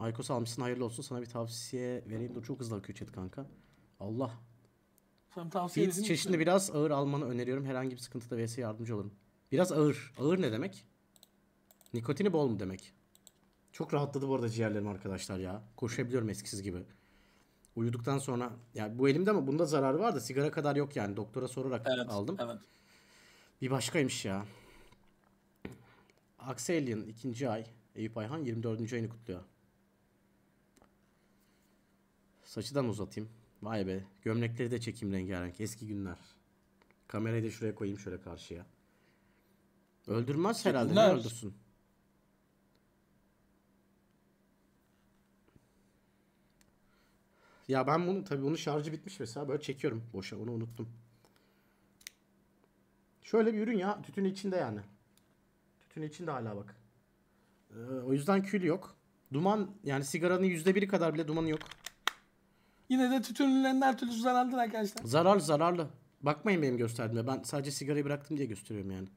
Aykos almışsın hayırlı olsun. Sana bir tavsiye vereyim. Dur çok hızlı akıyor chat kanka. Allah. Sen tavsiye Beats çeşidini mi? biraz ağır almanı öneriyorum. Herhangi bir sıkıntıda vs yardımcı olurum. Biraz ağır. Ağır ne demek? Nikotini bol mu demek? Çok rahatladı bu arada ciğerlerim arkadaşlar ya. Koşabiliyorum eskisiz gibi. Uyuduktan sonra ya bu elimde ama bunda zararı var da sigara kadar yok yani. Doktora sorarak evet, aldım. Evet. Bir başkaymış ya. Axelian ikinci ay. Eyüp Ayhan 24. ayını kutluyor. Saçı da mı uzatayım? Vay be. Gömlekleri de çekeyim rengarenk. Eski günler. Kamerayı da şuraya koyayım şöyle karşıya. Öldürmez herhalde. Ne öldürsün? Ya ben bunu tabii bunun şarjı bitmiş mesela böyle çekiyorum boşa onu unuttum. Şöyle bir ürün ya tütün içinde yani. Tütün içinde hala bak. Ee, o yüzden kül yok. Duman yani sigaranın %1'i kadar bile dumanı yok. Yine de tütünlülerin her türlü zararlıdır arkadaşlar. Zararlı zararlı. Bakmayın benim gösterdiğime. Ben sadece sigarayı bıraktım diye gösteriyorum yani.